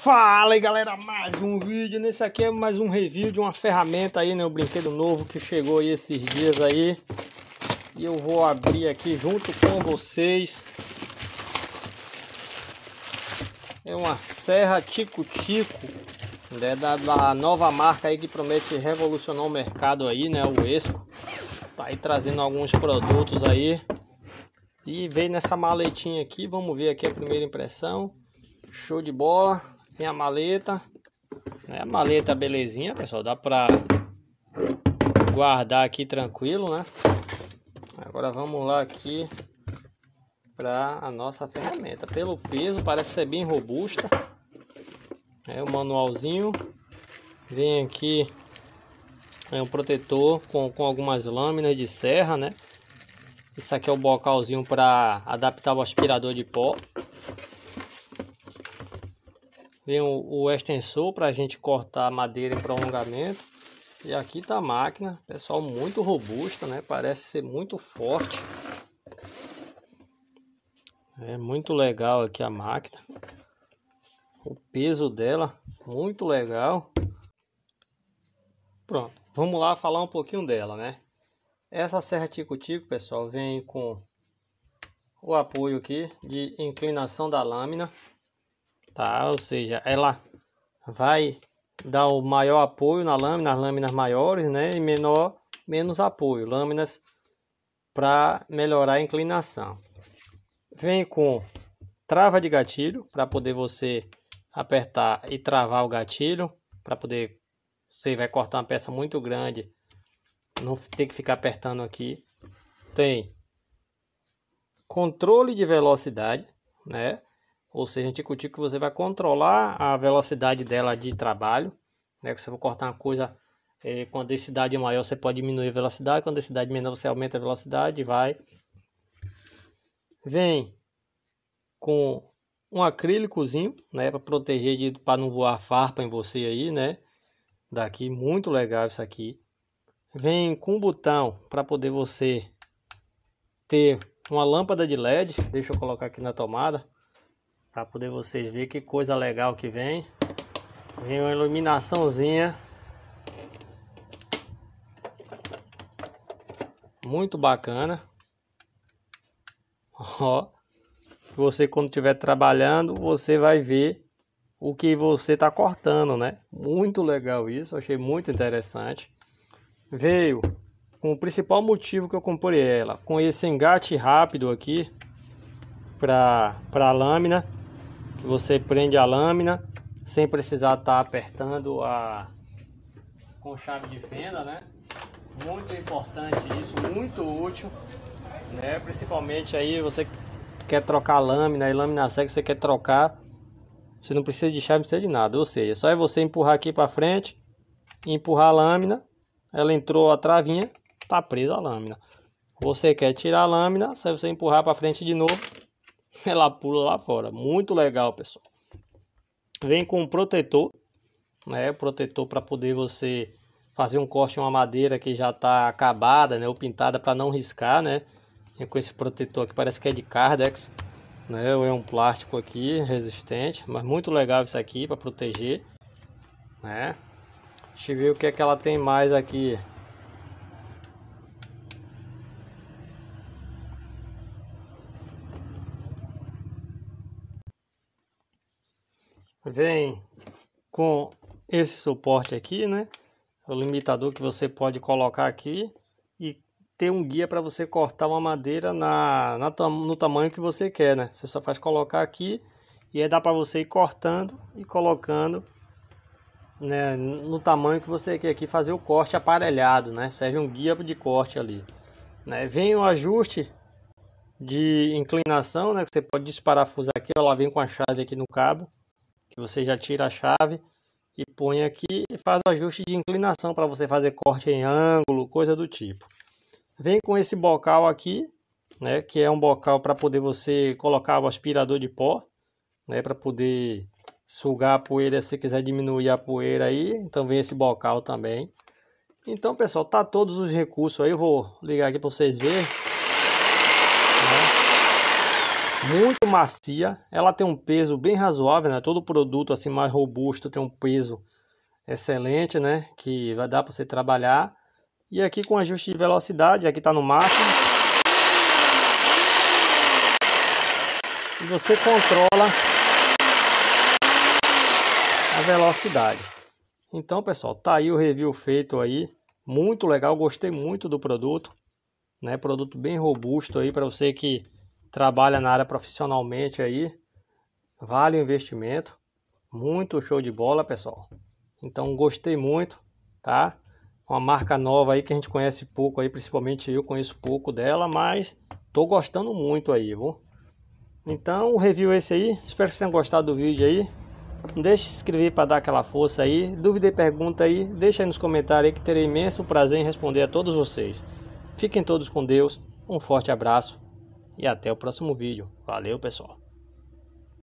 Fala aí galera, mais um vídeo, nesse aqui é mais um review de uma ferramenta aí, né, um brinquedo novo que chegou aí esses dias aí E eu vou abrir aqui junto com vocês É uma serra tico-tico, né, da, da, nova marca aí que promete revolucionar o mercado aí, né, o Esco Tá aí trazendo alguns produtos aí E veio nessa maletinha aqui, vamos ver aqui a primeira impressão Show de bola! Tem a maleta. Né? A maleta belezinha, pessoal. Dá pra guardar aqui tranquilo, né? Agora vamos lá aqui para a nossa ferramenta. Pelo peso, parece ser bem robusta. É o manualzinho. Vem aqui é um protetor com, com algumas lâminas de serra, né? Isso aqui é o bocalzinho para adaptar o aspirador de pó. Vem o, o extensor para a gente cortar madeira em prolongamento. E aqui tá a máquina, pessoal, muito robusta, né? Parece ser muito forte. É muito legal aqui a máquina. O peso dela, muito legal. Pronto, vamos lá falar um pouquinho dela, né? Essa serra tico-tico, pessoal, vem com o apoio aqui de inclinação da lâmina tá? Ou seja, ela vai dar o maior apoio na lâmina, as lâminas maiores, né? E menor, menos apoio, lâminas para melhorar a inclinação. Vem com trava de gatilho para poder você apertar e travar o gatilho para poder você vai cortar uma peça muito grande, não tem que ficar apertando aqui. Tem controle de velocidade, né? Ou seja, anticutículo que você vai controlar a velocidade dela de trabalho. Né? Se você for cortar uma coisa é, com a densidade maior, você pode diminuir a velocidade. Com a densidade menor, você aumenta a velocidade e vai. Vem com um acrílicozinho, né? Para proteger, de para não voar farpa em você aí, né? Daqui, muito legal isso aqui. Vem com um botão para poder você ter uma lâmpada de LED. Deixa eu colocar aqui na tomada para poder vocês ver que coisa legal que vem. Vem uma iluminaçãozinha. Muito bacana. Ó. Você quando estiver trabalhando, você vai ver o que você está cortando, né? Muito legal isso, achei muito interessante. Veio com o principal motivo que eu comprei ela, com esse engate rápido aqui para a lâmina que você prende a lâmina sem precisar estar tá apertando a com chave de fenda, né? Muito importante isso, muito útil, né? Principalmente aí você quer trocar a lâmina e lâmina seca, você quer trocar, você não precisa de chave, não precisa de nada. Ou seja, só é você empurrar aqui para frente, empurrar a lâmina, ela entrou a travinha, tá presa a lâmina. Você quer tirar a lâmina, só é você empurrar para frente de novo, ela pula lá fora. Muito legal, pessoal. Vem com um protetor, né? Protetor para poder você fazer um corte em uma madeira que já está acabada, né? Ou pintada para não riscar, né? vem com esse protetor aqui parece que é de Cardex, né? Ou é um plástico aqui resistente, mas muito legal isso aqui para proteger, né? Deixa eu ver o que é que ela tem mais aqui. vem com esse suporte aqui, né? O limitador que você pode colocar aqui e ter um guia para você cortar uma madeira na, na, no tamanho que você quer, né? Você só faz colocar aqui e aí dá para você ir cortando e colocando né, no tamanho que você quer aqui fazer o corte aparelhado, né? Serve um guia de corte ali. Né? Vem o ajuste de inclinação, né? Você pode desparafusar aqui, ela vem com a chave aqui no cabo que você já tira a chave e põe aqui e faz o ajuste de inclinação para você fazer corte em ângulo, coisa do tipo. Vem com esse bocal aqui, né, que é um bocal para poder você colocar o aspirador de pó, né, para poder sugar a poeira se quiser diminuir a poeira aí, então vem esse bocal também. Então, pessoal, tá todos os recursos aí, eu vou ligar aqui para vocês verem muito macia, ela tem um peso bem razoável, né? Todo produto assim mais robusto tem um peso excelente, né? Que vai dar para você trabalhar. E aqui com ajuste de velocidade, aqui está no máximo. E você controla a velocidade. Então, pessoal, tá aí o review feito aí. Muito legal, gostei muito do produto, né? Produto bem robusto aí para você que trabalha na área profissionalmente aí, vale o investimento. Muito show de bola, pessoal. Então, gostei muito, tá? Uma marca nova aí que a gente conhece pouco aí, principalmente eu conheço pouco dela, mas tô gostando muito aí, viu? Então, o review é esse aí. Espero que vocês tenham gostado do vídeo aí. Não deixe de se inscrever para dar aquela força aí. Dúvida e pergunta aí, deixa aí nos comentários aí que terei imenso prazer em responder a todos vocês. Fiquem todos com Deus. Um forte abraço e até o próximo vídeo. Valeu, pessoal!